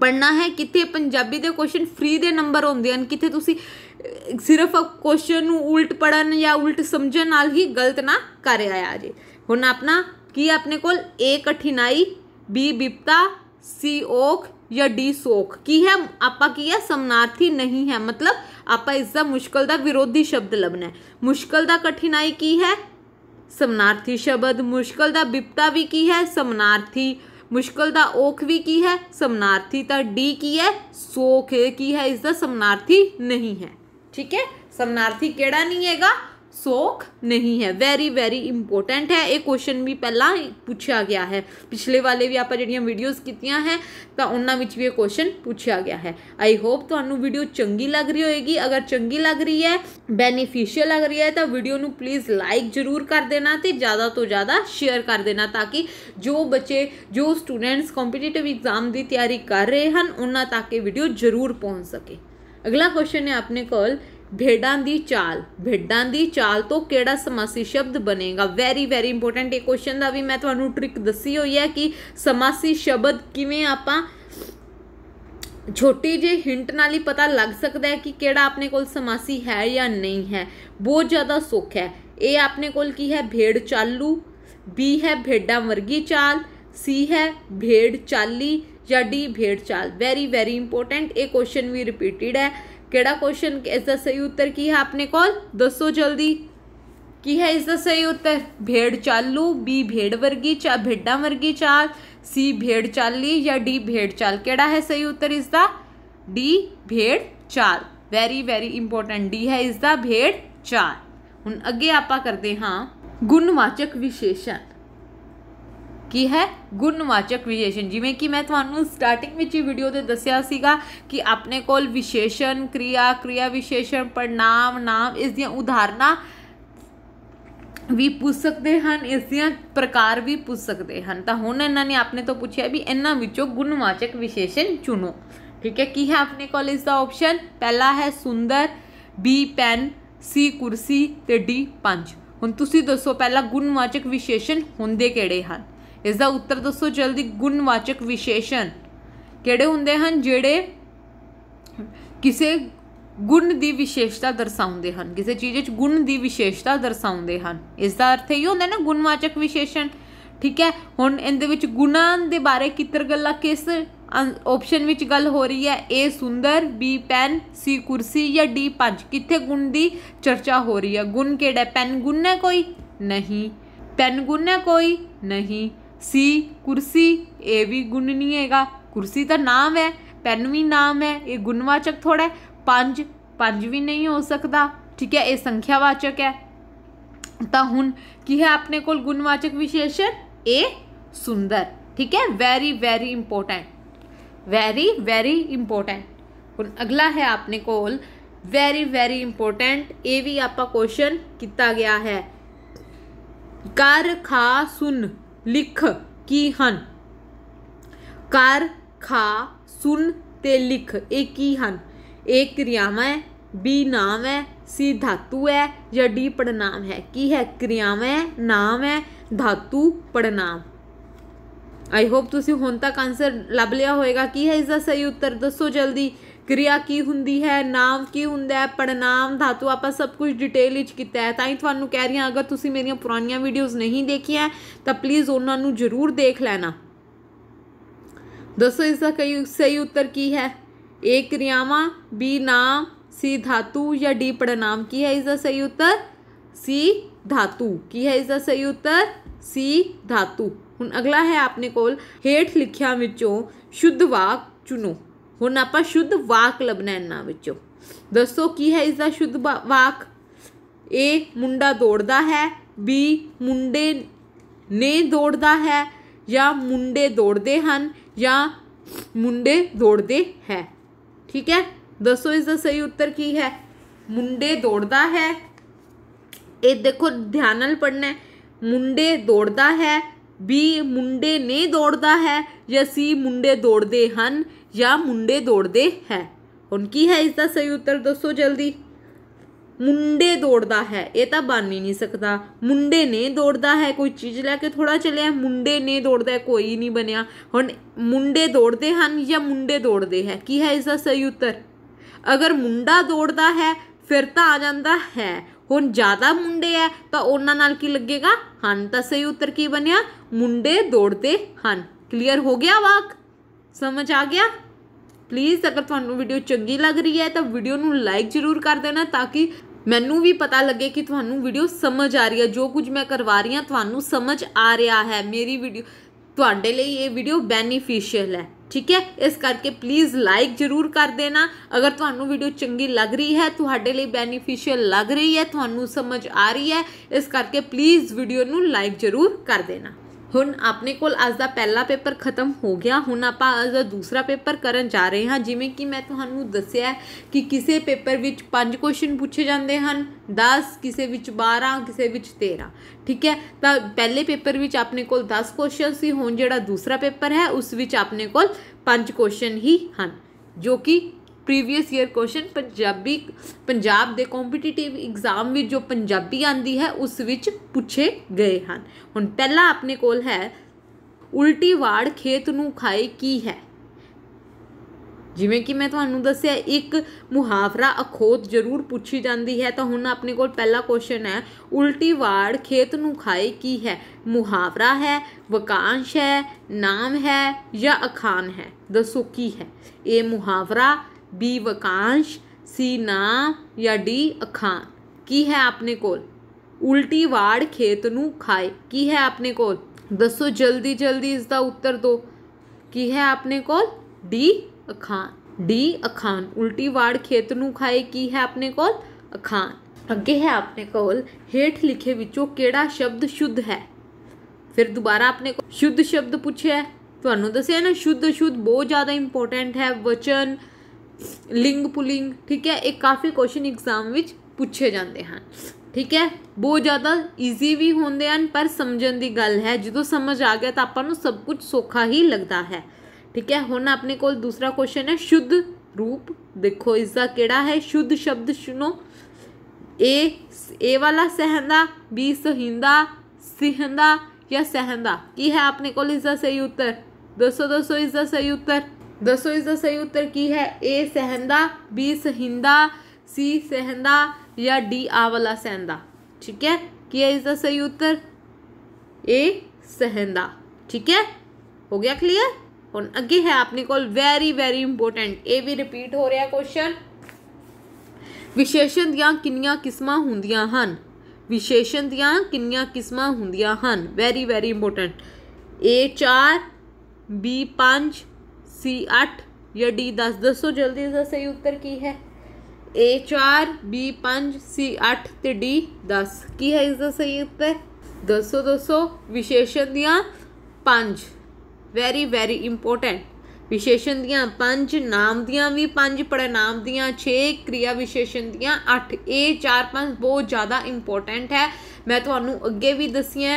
ਪੜਨਾ ਹੈ ਕਿੱਥੇ ਪੰਜਾਬੀ ਦੇ ਕੁਐਸਚਨ ਫ੍ਰੀ ਦੇ ਨੰਬਰ ਹੁੰਦੇ ਹਨ ਕਿੱਥੇ ਤੁਸੀਂ ਸਿਰਫ ਕੁਐਸਚਨ ਨੂੰ ਉਲਟ ਪੜਨ ਜਾਂ ਉਲਟ ਸਮਝਣ ਨਾਲ ਹੀ ਗਲਤ ਨਾ ਕਰਿਆ ਆ ਜੇ ਹੁਣ ਆਪਣਾ ਕੀ ਆਪਣੇ ਕੋਲ ਏ ਕਠਿਨਾਈ ਬੀ ਬਿਪਤਾ ਸੀ ਓਕ या डी सोख की है आप की है समनार्थी नहीं है मतलब आप इसका मुश्किल का विरोधी शब्द लभना है मुश्किल का कठिनाई की है समनार्थी शब्द मुश्किल का बिपता भी की है समनार्थी मुश्किल का ओख भी की है समनार्थी तो डी की है सोख की है इसका समनार्थी नहीं है ठीक है समनार्थी केड़ा नहीं हैगा ਸੋਖ ਨਹੀਂ ਹੈ ਵੈਰੀ ਵੈਰੀ ਇੰਪੋਰਟੈਂਟ ਹੈ ਇਹ ਕੁਐਸਚਨ ਵੀ ਪਹਿਲਾਂ ਪੁੱਛਿਆ ਗਿਆ ਹੈ ਪਿਛਲੇ ਵਾਲੇ ਵੀ ਆਪਾਂ ਜਿਹੜੀਆਂ ਵੀਡੀਓਜ਼ ਕੀਤੀਆਂ ਹੈ ਤਾਂ ਉਹਨਾਂ ਵਿੱਚ ਵੀ ਇਹ ਕੁਐਸਚਨ ਪੁੱਛਿਆ ਗਿਆ ਹੈ ਆਈ ਹੋਪ ਤੁਹਾਨੂੰ ਵੀਡੀਓ ਚੰਗੀ ਲੱਗ ਰਹੀ ਹੋਏਗੀ ਅਗਰ ਚੰਗੀ ਲੱਗ ਰਹੀ ਹੈ ਬੈਨੀਫੀਸ਼ੀਅਲ ਲੱਗ ਰਹੀ ਹੈ ਤਾਂ ਵੀਡੀਓ ਨੂੰ ਪਲੀਜ਼ ਲਾਈਕ ਜ਼ਰੂਰ ਕਰ ਦੇਣਾ ਤੇ ਜ਼ਿਆਦਾ ਤੋਂ ਜ਼ਿਆਦਾ ਸ਼ੇਅਰ ਕਰ ਦੇਣਾ ਤਾਂ ਕਿ ਜੋ ਬੱਚੇ ਜੋ ਸਟੂਡੈਂਟਸ ਕੰਪੀਟੀਟਿਵ ਐਗਜ਼ਾਮ ਦੀ ਤਿਆਰੀ ਕਰ ਰਹੇ ਹਨ ਉਹਨਾਂ ਤੱਕ ਇਹ ਵੀਡੀਓ ਜ਼ਰੂਰ ਪਹੁੰਚ ਸਕੇ ਅਗਲਾ ਕੁਐਸਚਨ ਹੈ ਆਪਣੇ ਕੋਲ ਭੇਡਾਂ ਦੀ ਚਾਲ ਭੇਡਾਂ ਦੀ ਚਾਲ ਤੋਂ ਕਿਹੜਾ ਸਮਾਸੀ ਸ਼ਬਦ ਬਣੇਗਾ ਵੈਰੀ ਵੈਰੀ ਇੰਪੋਰਟੈਂਟ ਇਹ ਕੁਐਸਚਨ ਦਾ ਵੀ ਮੈਂ ਤੁਹਾਨੂੰ ਟ੍ਰਿਕ ਦੱਸੀ ਹੋਈ ਹੈ ਕਿ ਸਮਾਸੀ ਸ਼ਬਦ ਕਿਵੇਂ ਆਪਾਂ ਛੋਟੀ ਜਿਹੀ ਹਿੰਟ ਨਾਲ ਹੀ ਪਤਾ ਲੱਗ ਸਕਦਾ ਹੈ ਕਿ ਕਿਹੜਾ ਆਪਣੇ ਕੋਲ ਸਮਾਸੀ ਹੈ ਜਾਂ ਨਹੀਂ ਹੈ ਬਹੁਤ ਜ਼ਿਆਦਾ ਸੁੱਖ ਹੈ ਇਹ ਆਪਣੇ ਕੋਲ ਕੀ ਹੈ ਭੇਡ ਚਾਲੂ ਬੀ ਹੈ ਭੇਡਾਂ ਵਰਗੀ ਚਾਲ ਸੀ ਹੈ ਭੇਡ ਚਾਲੀ ਜਾਂ ਡੀ ਭੇਡ ਚਾਲ ਵੈਰੀ ਵੈਰੀ ਇੰਪੋਰਟੈਂਟ ਇਹ ਕੁਐਸਚਨ ਵੀ ਰਿਪੀਟਿਡ ਹੈ કેડા ક્વેશ્ચન ઇસ ザ સહી ઉત્તર કી હે આપને કોલ ਦસો જલ્દી કી હે ઇસ ザ સહી ઉત્તર ભેડ ચાલુ બી ભેડ વર્ગી ચા ભેડડા વર્ગી ચાર સી ભેડ ચાલલી يا ડી ભેડ ચાલ કેડા હે સહી ઉત્તર ઇસદા ડી ભેડ ચાલ વેરી વેરી ઇમ્પોર્ટન્ટ ડી હે ઇસદા ભેડ ચાલ હુન અગે આપા કરતે હા ગુણવાચક વિશેષણ ਕੀ ਹੈ ਗੁਣਵਾਚਕ ਵਿਸ਼ੇਸ਼ਣ ਜਿਵੇਂ ਕਿ ਮੈਂ ਤੁਹਾਨੂੰ ਸਟਾਰਟਿੰਗ ਵਿੱਚ ਹੀ ਵੀਡੀਓ ਤੇ ਦੱਸਿਆ ਸੀਗਾ ਕਿ ਆਪਣੇ ਕੋਲ ਵਿਸ਼ੇਸ਼ਣ ਕ੍ਰਿਆ ਕ੍ਰਿਆ ਵਿਸ਼ੇਸ਼ਣ ਪੜਨਾਮ ਨਾਮ ਇਸ ਦੀਆਂ ਉਦਾਹਰਨਾਂ ਵੀ ਪੁੱਛ ਸਕਦੇ ਹਨ ਇਸ ਦੀਆਂ ਪ੍ਰਕਾਰ ਵੀ ਪੁੱਛ ਸਕਦੇ ਹਨ ਤਾਂ ਹੁਣ ਇਹਨਾਂ ਨੇ ਆਪਣੇ ਤੋਂ ਪੁੱਛਿਆ ਵੀ ਇਹਨਾਂ ਵਿੱਚੋਂ ਗੁਣਵਾਚਕ ਵਿਸ਼ੇਸ਼ਣ ਚੁਣੋ ਠੀਕ ਹੈ ਕੀ ਹੈ ਆਪਣੇ ਕੋਲ ਇਸ ਦਾ ਆਪਸ਼ਨ ਪਹਿਲਾ ਹੈ ਸੁੰਦਰ ਬੀ ਪੈਨ ਸੀ ਕੁਰਸੀ ਤੇ ਡੀ ਪੰਜ ਹੁਣ ਤੁਸੀਂ ਦੱਸੋ ਪਹਿਲਾ ਗੁਣਵਾਚਕ ਵਿਸ਼ੇਸ਼ਣ ਹੁੰਦੇ ਕਿਹੜੇ ਹਨ ਇਸ ਦਾ ਉੱਤਰ ਦੱਸੋ ਜਲਦੀ ਗੁਣਵਾਚਕ ਵਿਸ਼ੇਸ਼ਣ ਕਿਹੜੇ ਹੁੰਦੇ ਹਨ ਜਿਹੜੇ ਕਿਸੇ ਗੁਣ ਦੀ ਵਿਸ਼ੇਸ਼ਤਾ ਦਰਸਾਉਂਦੇ ਹਨ ਕਿਸੇ ਚੀਜ਼ ਵਿੱਚ ਗੁਣ ਦੀ ਵਿਸ਼ੇਸ਼ਤਾ ਦਰਸਾਉਂਦੇ ਹਨ ਇਸ ਦਾ ਅਰਥ ਇਹ ਹੁੰਦਾ ਨਾ ਗੁਣਵਾਚਕ ਵਿਸ਼ੇਸ਼ਣ ਠੀਕ ਹੈ ਹੁਣ ਇਹਦੇ ਵਿੱਚ ਗੁਣਾਂ ਦੇ ਬਾਰੇ ਕਿਤਰ ਗੱਲਾਂ ਕਿਸ ਆਪਸ਼ਨ ਵਿੱਚ ਗੱਲ ਹੋ ਰਹੀ ਹੈ A ਸੁੰਦਰ B ਪੈਨ C ਕੁਰਸੀ ਜਾਂ D ਪੰਜ ਕਿੱਥੇ ਗੁਣ ਦੀ ਚਰਚਾ ਹੋ ਰਹੀ ਹੈ ਗੁਣ ਕਿਹੜਾ ਪੈਨ ਗੁਣ ਹੈ ਕੋਈ ਨਹੀਂ ਪੈਨ ਗੁਣ ਹੈ ਕੋਈ ਨਹੀਂ सी कुर्सी ये भी गुण नहीं है कुर्सी तो नाम है पेन भी नाम है ये गुणवाचक थोड़ा पंज पंज भी नहीं हो सकता ठीक है ये संख्यावाचक है तो हूँ की है अपने को गुणवाचक विशेषण ए सुंदर ठीक है very very important very very important हूँ अगला है अपने कोल वेरी वेरी इंपोर्टेंट ये भी आपका क्वेश्चन किया गया है कर खा सुन ਲਿਖ ਕੀ ਹਨ ਕਰ ਖਾ ਸੁਨ ਤੇ ਲਿਖ ਇਹ ਕੀ ਹਨ ਇਹ ਕਿਰਿਆਵਾਂ ਹੈ ਬੀ ਨਾਮ ਹੈ ਸੀ ਧਾਤੂ ਹੈ ਜਾਂ ਡੀ ਪੜਨਾਮ ਹੈ ਕੀ ਹੈ ਕਿਰਿਆਵਾਂ ਹੈ ਨਾਮ ਹੈ ਧਾਤੂ ਪੜਨਾਮ ਆਈ ਹੋਪ ਤੁਸੀਂ ਹੁਣ ਤੱਕ ਆਨਸਰ ਲੱਭ ਲਿਆ ਹੋਵੇਗਾ ਕੀ ਹੈ ਇਸ ਦਾ ਸਹੀ ਉੱਤਰ ਦੱਸੋ ਜਲਦੀ ਕਿਰਿਆ ਕੀ ਹੁੰਦੀ ਹੈ ਨਾਮ ਕੀ ਹੁੰਦਾ ਹੈ ਪੜਨਾਮ ਧਾਤੂ ਆਪਾਂ ਸਭ ਕੁਝ ਡਿਟੇਲ ਵਿੱਚ ਕੀਤਾ ਹੈ ਤਾਂ ਹੀ ਤੁਹਾਨੂੰ ਕਹਿ ਰਹੀ ਹਾਂ ਅਗਰ ਤੁਸੀਂ ਮੇਰੀਆਂ ਪੁਰਾਣੀਆਂ ਵੀਡੀਓਜ਼ ਨਹੀਂ ਦੇਖੀਆਂ ਤਾਂ ਪਲੀਜ਼ ਉਹਨਾਂ ਨੂੰ ਜ਼ਰੂਰ ਦੇਖ ਲੈਣਾ ਦੱਸੋ ਇਸ ਦਾ ਕਈ ਸਹੀ ਉੱਤਰ ਕੀ ਹੈ ਏ ਕਿਰਿਆਵਾਂ ਬੀ ਨਾਮ ਸੀ ਧਾਤੂ ਜਾਂ ਡੀ ਪੜਨਾਮ ਕੀ ਹੈ ਇਸ ਦਾ ਸਹੀ ਉੱਤਰ ਸੀ ਧਾਤੂ ਕੀ ਹੈ ਇਸ ਦਾ ਸਹੀ ਉੱਤਰ ਸੀ ਧਾਤੂ ਹੁਣ ਅਗਲਾ ਹੈ ਆਪਣੇ ਕੋਲ ਹੇਠ ਲਿਖਿਆ ਵਿੱਚੋਂ ਸ਼ੁੱਧ ਵਾਕ ਚੁਣੋ ਹੁਣ ਆਪਾਂ ਸ਼ੁੱਧ ਵਾਕ ਲੱਭਣਾ ਇਹਨਾਂ ਵਿੱਚੋਂ ਦੱਸੋ ਕੀ ਹੈ ਇਸ ਦਾ ਸ਼ੁੱਧ ਵਾਕ A ਮੁੰਡਾ ਦੌੜਦਾ ਹੈ B ਮੁੰਡੇ ਨੇ ਦੌੜਦਾ ਹੈ ਜਾਂ ਮੁੰਡੇ ਦੌੜਦੇ ਹਨ ਜਾਂ ਮੁੰਡੇ ਦੌੜਦੇ ਹੈ ਠੀਕ ਹੈ ਦੱਸੋ ਇਸ ਦਾ ਸਹੀ ਉੱਤਰ ਕੀ ਹੈ ਮੁੰਡੇ ਦੌੜਦਾ ਹੈ ਇਹ ਦੇਖੋ ਧਿਆਨ ਨਾਲ ਪੜਨਾ ਹੈ ਮੁੰਡੇ ਦੌੜਦਾ ਹੈ B ਮੁੰਡੇ ਨੇ ਦੌੜਦਾ ਹੈ ਜਾਂ ਸੀ ਮੁੰਡੇ ਦੌੜਦੇ ਹਨ ਜਾਂ मुंडे ਦੌੜਦੇ ਹੈ ਹੁਣ ਕੀ ਹੈ ਇਸ ਦਾ ਸਹੀ ਉੱਤਰ ਦੱਸੋ ਜਲਦੀ ਮੁੰਡੇ ਦੌੜਦਾ ਹੈ ਇਹ ਤਾਂ ਬਣ ਨਹੀਂ ਸਕਦਾ ਮੁੰਡੇ ਨੇ ਦੌੜਦਾ ਹੈ ਕੋਈ ਚੀਜ਼ ਲੈ ਕੇ ਥੋੜਾ ਚੱਲਿਆ ਮੁੰਡੇ ਨੇ ਦੌੜਦਾ ਕੋਈ ਨਹੀਂ ਬਣਿਆ ਹੁਣ ਮੁੰਡੇ ਦੌੜਦੇ ਹਨ ਜਾਂ ਮੁੰਡੇ ਦੌੜਦੇ ਹੈ ਕੀ ਹੈ ਇਸ ਦਾ ਸਹੀ ਉੱਤਰ ਅਗਰ ਮੁੰਡਾ ਦੌੜਦਾ ਹੈ ਫਿਰ ਤਾਂ ਆ ਜਾਂਦਾ ਹੈ ਹੁਣ ਜ਼ਿਆਦਾ ਮੁੰਡੇ ਹੈ ਤਾਂ ਉਹਨਾਂ ਨਾਲ ਕੀ ਲੱਗੇਗਾ ਹਨ ਤਾਂ ਸਹੀ ਉੱਤਰ ਕੀ ਬਣਿਆ ਮੁੰਡੇ ਦੌੜਦੇ ਹਨ ਕਲੀਅਰ ਹੋ ਗਿਆ ਵਾਕ ਸਮਝ ਆ ਗਿਆ ਪਲੀਜ਼ ਅਗਰ ਤੁਹਾਨੂੰ ਵੀਡੀਓ ਚੰਗੀ ਲੱਗ ਰਹੀ ਹੈ ਤਾਂ ਵੀਡੀਓ ਨੂੰ ਲਾਈਕ ਜ਼ਰੂਰ ਕਰ ਦੇਣਾ ਤਾਂ ਕਿ ਮੈਨੂੰ ਵੀ ਪਤਾ ਲੱਗੇ ਕਿ ਤੁਹਾਨੂੰ ਵੀਡੀਓ ਸਮਝ ਆ ਰਹੀ ਹੈ ਜੋ ਕੁਝ ਮੈਂ ਕਰਵਾ ਰਹੀ ਹਾਂ ਤੁਹਾਨੂੰ ਸਮਝ ਆ ਰਿਹਾ ਹੈ ਮੇਰੀ ਵੀਡੀਓ ਤੁਹਾਡੇ ਲਈ ਇਹ ਵੀਡੀਓ ਬੈਨੀਫੀਸ਼ੀਅਲ ਹੈ ਠੀਕ ਹੈ ਇਸ ਕਰਕੇ ਪਲੀਜ਼ ਲਾਈਕ ਜ਼ਰੂਰ ਕਰ ਦੇਣਾ ਅਗਰ ਤੁਹਾਨੂੰ ਵੀਡੀਓ ਚੰਗੀ ਲੱਗ ਰਹੀ ਹੈ ਤੁਹਾਡੇ ਲਈ ਬੈਨੀਫੀਸ਼ੀਅਲ ਲੱਗ ਰਹੀ ਹੈ ਤੁਹਾਨੂੰ ਸਮਝ ਆ ਰਹੀ ਹੈ ਇਸ ਕਰਕੇ ਪਲੀਜ਼ ਵੀਡੀਓ ਨੂੰ ਲਾਈਕ ਜ਼ਰੂਰ ਕਰ ਦੇਣਾ ਹੁਣ ਆਪਣੇ ਕੋਲ ਅੱਜ ਦਾ ਪਹਿਲਾ ਪੇਪਰ ਖਤਮ ਹੋ ਗਿਆ ਹੁਣ ਆਪਾਂ ਅੱਜ ਦਾ ਦੂਸਰਾ ਪੇਪਰ ਕਰਨ ਜਾ ਰਹੇ ਹਾਂ ਜਿਵੇਂ ਕਿ ਮੈਂ ਤੁਹਾਨੂੰ ਦੱਸਿਆ ਕਿ ਕਿਸੇ ਪੇਪਰ ਵਿੱਚ ਪੰਜ ਕੁਐਸਚਨ ਪੁੱਛੇ ਜਾਂਦੇ ਹਨ 10 ਕਿਸੇ ਵਿੱਚ 12 ਕਿਸੇ ਵਿੱਚ 13 ਠੀਕ ਹੈ ਤਾਂ ਪਹਿਲੇ ਪੇਪਰ ਵਿੱਚ ਆਪਣੇ ਕੋਲ 10 ਕੁਐਸਚਨ ਸੀ ਹੁਣ ਜਿਹੜਾ ਦੂਸਰਾ ਪੇਪਰ ਹੈ ਉਸ ਵਿੱਚ ਆਪਣੇ ਕੋਲ ਪੰਜ ਕੁਐਸਚਨ ਹੀ ਹਨ ਜੋ ਕਿ previous year question Punjabi Punjab ਦੇ ਕੰਪੀਟੀਟਿਵ ਐਗਜ਼ਾਮ ਵਿੱਚ ਜੋ ਪੰਜਾਬੀ ਆਂਦੀ ਹੈ ਉਸ ਵਿੱਚ ਪੁੱਛੇ ਗਏ ਹਨ ਹੁਣ ਪਹਿਲਾ ਆਪਣੇ ਕੋਲ ਹੈ ਉਲਟੀ ਵਾੜ ਖੇਤ ਨੂੰ ਖਾਏ ਕੀ ਹੈ ਜਿਵੇਂ ਕਿ ਮੈਂ ਤੁਹਾਨੂੰ ਦੱਸਿਆ ਇੱਕ ਮੁਹਾਵਰਾ ਅਖੋਤ ਜ਼ਰੂਰ ਪੁੱਛੀ ਜਾਂਦੀ ਹੈ ਤਾਂ ਹੁਣ ਆਪਣੇ ਕੋਲ ਪਹਿਲਾ ਕੁਐਸਚਨ ਹੈ ਉਲਟੀ ਵਾੜ ਖੇਤ ਨੂੰ ਖਾਏ ਕੀ ਹੈ ਮੁਹਾਵਰਾ ਹੈ ਵਕਾਂਸ਼ ਹੈ ਨਾਮ ਹੈ ਜਾਂ ਅਖਾਨ ਹੈ ਦੱਸੋ ਕੀ ਹੈ ਇਹ ਮੁਹਾਵਰਾ ਬੀ ਵਕਾਂਸ਼ ਸੀ ਨਾ ਜਾਂ ਡੀ ਅਖਾਂ ਕੀ ਹੈ ਆਪਣੇ ਕੋਲ ਉਲਟੀ ਵਾੜ ਖੇਤ ਨੂੰ ਖਾਏ ਕੀ ਹੈ ਆਪਣੇ ਕੋਲ ਦੱਸੋ ਜਲਦੀ ਜਲਦੀ ਇਸ ਦਾ ਉੱਤਰ ਦਿਓ ਕੀ ਹੈ ਆਪਣੇ ਕੋਲ ਡੀ ਅਖਾਂ ਡੀ ਅਖਾਂ ਉਲਟੀ ਵਾੜ ਖੇਤ ਨੂੰ ਖਾਏ ਕੀ ਹੈ ਆਪਣੇ ਕੋਲ ਅਖਾਂ ਅੱਗੇ ਹੈ ਆਪਣੇ ਕੋਲ ਹੇਠ ਲਿਖੇ ਵਿੱਚੋਂ ਕਿਹੜਾ ਸ਼ਬਦ ਸ਼ੁੱਧ ਹੈ ਫਿਰ ਦੁਬਾਰਾ ਆਪਣੇ ਕੋਲ ਸ਼ੁੱਧ ਸ਼ਬਦ ਪੁੱਛਿਆ ਤੁਹਾਨੂੰ ਦੱਸਿਆ ਨਾ ਸ਼ੁੱਧ ਸ਼ੁੱਧ ਬਹੁਤ ਜ਼ਿਆਦਾ ਇੰਪੋਰਟੈਂਟ ਹੈ ਵਚਨ ਲਿੰਗ ਪੁਲਿੰਗ ਠੀਕ ਹੈ ਇਹ ਕਾਫੀ ਕੁਐਸਚਨ ਐਗਜ਼ਾਮ ਵਿੱਚ ਪੁੱਛੇ ਜਾਂਦੇ ਹਨ ਠੀਕ ਹੈ ਬਹੁਤ ਜ਼ਿਆਦਾ ਈਜ਼ੀ ਵੀ ਹੁੰਦੇ ਹਨ ਪਰ ਸਮਝਣ ਦੀ ਗੱਲ ਹੈ ਜਦੋਂ ਸਮਝ ਆ ਗਿਆ ਤਾਂ ਆਪਾਂ ਨੂੰ ਸਭ ਕੁਝ ਸੌਖਾ ਹੀ ਲੱਗਦਾ ਹੈ ਠੀਕ ਹੈ ਹੁਣ ਆਪਣੇ ਕੋਲ ਦੂਸਰਾ ਕੁਐਸਚਨ ਹੈ ਸ਼ੁੱਧ ਰੂਪ ਦੇਖੋ ਇਸ ਦਾ ਕਿਹੜਾ ਹੈ ਸ਼ੁੱਧ ਸ਼ਬਦ ਸੁਣੋ ਏ ਏ ਵਾਲਾ ਸਹਿੰਦਾ ਬੀ ਸਹਿੰਦਾ ਸਿਹੰਦਾ ਜਾਂ ਸਹਿੰਦਾ ਕੀ ਹੈ ਆਪਣੇ ਕੋਲ ਇਸ ਦਾ ਸਹੀ ਉੱਤਰ ਦੱਸੋ ਦੱਸੋ ਇਸ ਦਾ ਸਹੀ ਉੱਤਰ ਦੱਸੋ ਇਸ ਦਾ ਸਹੀ ਉੱਤਰ ਕੀ ਹੈ ਏ ਸਹਿੰਦਾ ਬੀ ਸਹਿੰਦਾ ਸੀ ਸਹਿੰਦਾ ਜਾਂ ਡੀ ਆਵਲਾ ਵਾਲਾ ਸਹਿੰਦਾ ਠੀਕ ਹੈ ਕੀ ਹੈ ਇਸ ਦਾ ਸਹੀ ਉੱਤਰ ਏ ਸਹਿੰਦਾ ਠੀਕ ਹੈ ਹੋ ਗਿਆ ਕਲੀਅਰ ਹੁਣ ਅੱਗੇ ਹੈ ਆਪਣੇ ਕੋਲ ਵੈਰੀ ਵੈਰੀ ਇੰਪੋਰਟੈਂਟ ਇਹ ਵੀ ਰਿਪੀਟ ਹੋ ਰਿਹਾ ਕੁਐਸਚਨ ਵਿਸ਼ੇਸ਼ਣ ਦੀਆਂ ਕਿੰਨੀਆਂ ਕਿਸਮਾਂ ਹੁੰਦੀਆਂ ਹਨ ਵਿਸ਼ੇਸ਼ਣ ਦੀਆਂ ਕਿੰਨੀਆਂ ਕਿਸਮਾਂ ਹੁੰਦੀਆਂ ਹਨ very very important A 4 B 5 C 8 ਜਾਂ ਡੀ 10 ਦੱਸੋ ਜਲਦੀ ਦਾ ਸਹੀ ਉੱਤਰ ਕੀ ਹੈ A 4 B 5 C 8 ਤੇ D 10 ਕੀ ਹੈ ਇਸ ਦਾ ਸਹੀ ਉੱਤਰ ਦੱਸੋ ਦੱਸੋ ਵਿਸ਼ੇਸ਼ਣ ਦੀਆਂ 5 ਵੈਰੀ ਵੈਰੀ ਇੰਪੋਰਟੈਂਟ ਵਿਸ਼ੇਸ਼ਣ ਦੀਆਂ 5 ਨਾਮ ਦੀਆਂ ਵੀ 5 ਪੜਨਾਮ ਦੀਆਂ 6 ਕਿਰਿਆ ਵਿਸ਼ੇਸ਼ਣ ਦੀਆਂ 8 A 4 5 ਬਹੁਤ ਜ਼ਿਆਦਾ ਇੰਪੋਰਟੈਂਟ ਹੈ ਮੈਂ ਤੁਹਾਨੂੰ ਅੱਗੇ ਵੀ ਦੱਸਿਆ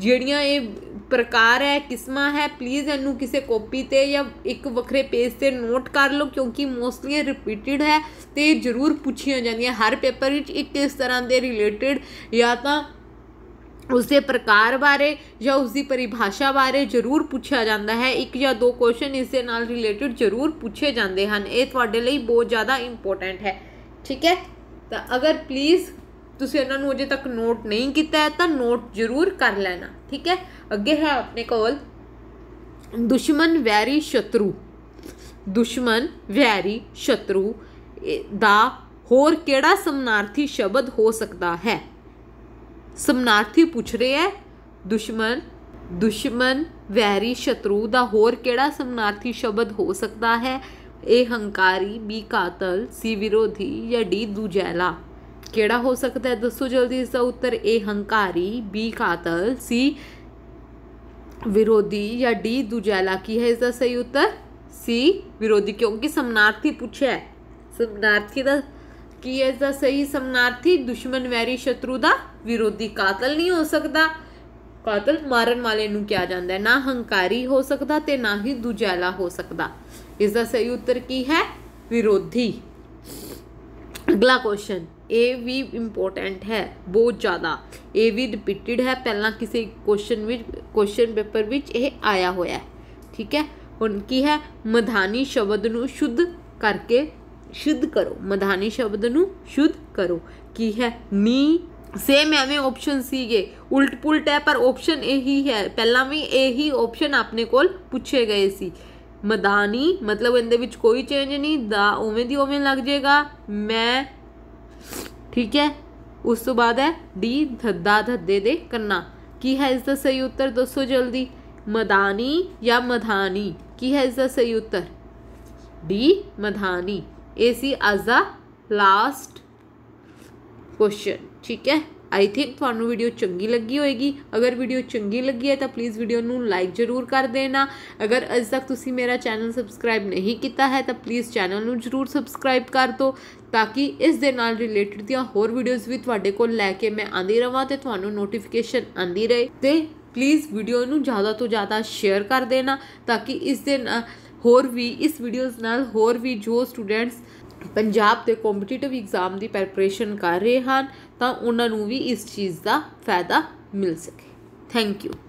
ਜਿਹੜੀਆਂ ਇਹ ਪ੍ਰਕਾਰ ਹੈ ਕਿਸਮਾਂ ਹੈ ਪਲੀਜ਼ ਇਹਨੂੰ ਕਿਸੇ ਕਾਪੀ ਤੇ ਜਾਂ ਇੱਕ ਵੱਖਰੇ ਪੇਜ ਤੇ ਨੋਟ ਕਰ ਲਓ ਕਿਉਂਕਿ ਮੋਸਟਲੀ ਇਹ ਰਿਪੀਟਿਡ ਹੈ ਤੇ ਜ਼ਰੂਰ ਪੁੱਛੀਆਂ ਜਾਂਦੀਆਂ ਹਰ ਪੇਪਰ ਵਿੱਚ ਇੱਕ ਇਸ ਤਰ੍ਹਾਂ ਦੇ ਰਿਲੇਟਡ ਜਾਂ ਤਾਂ ਉਸੇ ਪ੍ਰਕਾਰ ਬਾਰੇ ਜਾਂ ਉਸ ਦੀ ਪਰਿਭਾਸ਼ਾ ਬਾਰੇ ਜ਼ਰੂਰ ਪੁੱਛਿਆ ਜਾਂਦਾ ਹੈ ਇੱਕ ਜਾਂ ਦੋ ਕੁਐਸਚਨ ਇਸ ਦੇ ਨਾਲ ਰਿਲੇਟਡ ਜ਼ਰੂਰ ਪੁੱਛੇ ਜਾਂਦੇ ਹਨ ਇਹ ਤੁਹਾਡੇ ਲਈ ਬਹੁਤ ਜ਼ਿਆਦਾ ਇੰਪੋਰਟੈਂਟ ਹੈ ਠੀਕ ਹੈ ਤਾਂ ਅਗਰ ਪਲੀਜ਼ ਤੁਸੀਂ ਇਹਨਾਂ ਨੂੰ ਅਜੇ ਤੱਕ ਨੋਟ ਨਹੀਂ ਕੀਤਾ ਹੈ ਤਾਂ ਨੋਟ ਜ਼ਰੂਰ ਕਰ ਲੈਣਾ ਠੀਕ ਹੈ ਅੱਗੇ ਹੈ ਆਪਣੇ ਕੋਲ ਦੁਸ਼ਮਨ ਵੈਰੀ ਸ਼ਤਰੂ ਦੁਸ਼ਮਨ ਵੈਰੀ ਸ਼ਤਰੂ ਦਾ ਹੋਰ ਕਿਹੜਾ ਸਮਨਾਰਥੀ ਸ਼ਬਦ ਹੋ ਸਕਦਾ ਹੈ ਸਮਨਾਰਥੀ ਪੁੱਛ ਰਿਹਾ ਹੈ ਦੁਸ਼ਮਨ ਦੁਸ਼ਮਨ ਵੈਰੀ ਸ਼ਤਰੂ ਦਾ ਹੋਰ ਕਿਹੜਾ ਸਮਨਾਰਥੀ ਸ਼ਬਦ ਹੋ ਸਕਦਾ ਹੈ ਇਹ ਹੰਕਾਰੀ ਬੀ ਕਾਤਲ ਸੀ ਵਿਰੋਧੀ ਜਾਂ ਡੀ ਦੁਜੈਲਾ ਕਿਹੜਾ ਹੋ ਸਕਦਾ ਹੈ ਦੱਸੋ ਜਲਦੀ ਇਸ ਦਾ ਉੱਤਰ ਏ ਹੰਕਾਰੀ ਬੀ ਕਾਤਲ ਸੀ ਵਿਰੋਧੀ ਜਾਂ ਡੀ ਦੁਜੈਲਾ ਕੀ ਹੈ ਇਸ ਦਾ ਸਹੀ ਉੱਤਰ ਸੀ ਵਿਰੋਧੀ ਕਿਉਂਕਿ ਸਮਨਾਰਥੀ ਪੁੱਛਿਆ ਹੈ ਸਮਨਾਰਥੀ ਦਾ ਕੀ ਹੈ ਇਸ ਦਾ ਸਹੀ ਸਮਨਾਰਥੀ ਦੁਸ਼ਮਣ ਵੈਰੀ ਸ਼ਤਰੂ ਦਾ ਵਿਰੋਧੀ ਕਾਤਲ ਨਹੀਂ ਹੋ ਸਕਦਾ ਕਾਤਲ ਮਾਰਨ ਵਾਲੇ ਨੂੰ ਕਿਹਾ ਜਾਂਦਾ ਹੈ ਨਾ ਹੰਕਾਰੀ ਹੋ ਸਕਦਾ ਤੇ ਨਾ ਹੀ ਦੁਜੈਲਾ ਹੋ ਸਕਦਾ ਇਸ ਦਾ ਸਹੀ ਉੱਤਰ ਕੀ ਹੈ ਵਿਰੋਧੀ ਅਗਲਾ ਕੁਐਸਚਨ ਇਹ ਵੀ ਇੰਪੋਰਟੈਂਟ ਹੈ ਬਹੁਤ ਜ਼ਿਆਦਾ ਇਹ ਵੀ ਰਿਪੀਟਿਡ ਹੈ ਪਹਿਲਾਂ ਕਿਸੇ ਕੁਐਸਚਨ ਵਿੱਚ ਕੁਐਸਚਨ ਪੇਪਰ ਵਿੱਚ ਇਹ ਆਇਆ ਹੋਇਆ ਠੀਕ ਹੈ ਹੁਣ ਕੀ ਹੈ ਮਧਾਨੀ ਸ਼ਬਦ ਨੂੰ ਸ਼ੁੱਧ ਕਰਕੇ ਸ਼ੁੱਧ ਕਰੋ ਮਧਾਨੀ ਸ਼ਬਦ ਨੂੰ ਸ਼ੁੱਧ ਕਰੋ ਕੀ ਹੈ ਨੀ ਸੇਮ ਐਵੇਂ ਆਪਸ਼ਨ ਸੀਗੇ ਉਲਟ ਪੁਲਟ ਹੈ ਪਰ ਆਪਸ਼ਨ ਇਹੀ ਹੈ ਪਹਿਲਾਂ ਵੀ ਇਹੀ ਆਪਸ਼ਨ ਆਪਣੇ ਕੋਲ ਪੁੱਛੇ ਗਏ ਸੀ ਮਦਾਨੀ ਮਤਲਬ ਇਹਦੇ ਵਿੱਚ ਕੋਈ ਚੇਂਜ ਨਹੀਂ ਦਾ ਉਵੇਂ ਦੀ ਉਵੇਂ ਲੱਗ ਜਾਏਗਾ ਮੈਂ ਠੀਕ ਹੈ ਉਸ ਤੋਂ ਬਾਅਦ ਹੈ ਡੀ ਧੱਦਾ ਧੱਦੇ ਦੇ ਕੰਨਾ ਕੀ ਹੈ ਇਸ ਦਾ ਸਹੀ ਉੱਤਰ ਦੱਸੋ ਜਲਦੀ ਮਦਾਨੀ ਜਾਂ ਮਧਾਨੀ ਕੀ ਹੈ ਇਸ ਦਾ ਸਹੀ ਉੱਤਰ ਡੀ ਮਧਾਨੀ ਇਹ ਸੀ ਅੱਜ ਦਾ ਲਾਸਟ ਕੁਐਸਚਨ ਠੀਕ ਹੈ ਆਈ ਥਿੰਕ ਤੁਹਾਨੂੰ ਵੀਡੀਓ ਚੰਗੀ ਲੱਗੀ ਹੋਏਗੀ ਅਗਰ ਵੀਡੀਓ ਚੰਗੀ ਲੱਗੀ ਹੈ ਤਾਂ ਪਲੀਜ਼ ਵੀਡੀਓ ਨੂੰ ਲਾਈਕ ਜ਼ਰੂਰ ਕਰ ਦੇਣਾ ਅਗਰ ਅਜੇ ਤੱਕ ਤੁਸੀਂ ਮੇਰਾ ਚੈਨਲ ਸਬਸਕ੍ਰਾਈਬ ਨਹੀਂ ਕੀਤਾ ਹੈ ਤਾਂ ਪਲੀਜ਼ ਚੈਨਲ ਨੂੰ ਜ਼ਰੂਰ ਸਬਸਕ੍ਰਾਈਬ ਕਰ ਦਿਓ ਤਾਂ ਕਿ ਇਸ ਦੇ ਨਾਲ ਰਿਲੇਟਡ ਦੀਆਂ ਹੋਰ ਵੀਡੀਓਜ਼ ਵੀ ਤੁਹਾਡੇ ਕੋਲ ਲੈ ਕੇ ਮੈਂ ਆਂਦੀ ਰਵਾਂ ਤੇ ਤੁਹਾਨੂੰ ਨੋਟੀਫਿਕੇਸ਼ਨ ਆਂਦੀ ਰਹੇ ਤੇ ਪਲੀਜ਼ ਵੀਡੀਓ ਨੂੰ ਜ਼ਿਆਦਾ ਤੋਂ ਜ਼ਿਆਦਾ ਸ਼ੇਅਰ ਕਰ ਦੇਣਾ ਤਾਂ ਕਿ ਇਸ ਦੇ ਹੋਰ ਵੀ ਇਸ ਵੀਡੀਓਜ਼ ਨਾਲ ਹੋਰ ਵੀ ਜੋ ਸਟੂਡੈਂਟਸ ਪੰਜਾਬ ਦੇ ਕੰਪੀਟੀਟਿਵ ਐਗਜ਼ਾਮ ਦੀ ਪ੍ਰੈਪਰੇਸ਼ਨ ਕਰ ਰਹੇ ਹਨ ਤਾਂ ਉਹਨਾਂ ਨੂੰ ਵੀ ਇਸ ਚੀਜ਼ ਦਾ ਫਾਇਦਾ ਮਿਲ ਸਕੇ ਥੈਂਕ ਯੂ